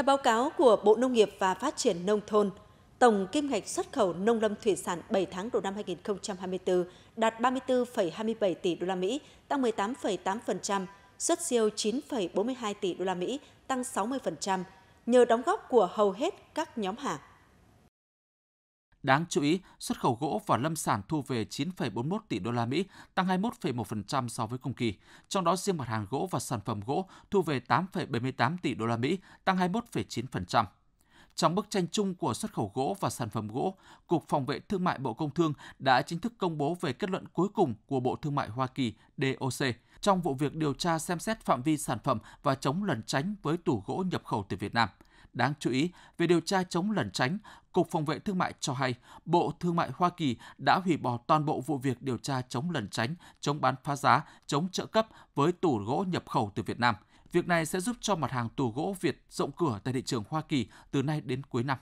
Theo báo cáo của Bộ Nông nghiệp và Phát triển Nông thôn, tổng kim ngạch xuất khẩu nông lâm thủy sản 7 tháng đầu năm 2024 đạt 34,27 tỷ đô la Mỹ, tăng 18,8%, xuất siêu 9,42 tỷ đô la Mỹ, tăng 60%, nhờ đóng góp của hầu hết các nhóm hàng. Đáng chú ý, xuất khẩu gỗ và lâm sản thu về 9,41 tỷ đô la Mỹ, tăng 21,1% so với cùng kỳ. Trong đó riêng mặt hàng gỗ và sản phẩm gỗ thu về 8,78 tỷ đô la Mỹ, tăng 21,9%. Trong bức tranh chung của xuất khẩu gỗ và sản phẩm gỗ, Cục Phòng vệ Thương mại Bộ Công Thương đã chính thức công bố về kết luận cuối cùng của Bộ Thương mại Hoa Kỳ DOC trong vụ việc điều tra xem xét phạm vi sản phẩm và chống lẩn tránh với tủ gỗ nhập khẩu từ Việt Nam – Đáng chú ý, về điều tra chống lẩn tránh, Cục Phòng vệ Thương mại cho hay Bộ Thương mại Hoa Kỳ đã hủy bỏ toàn bộ vụ việc điều tra chống lẩn tránh, chống bán phá giá, chống trợ cấp với tủ gỗ nhập khẩu từ Việt Nam. Việc này sẽ giúp cho mặt hàng tủ gỗ Việt rộng cửa tại thị trường Hoa Kỳ từ nay đến cuối năm.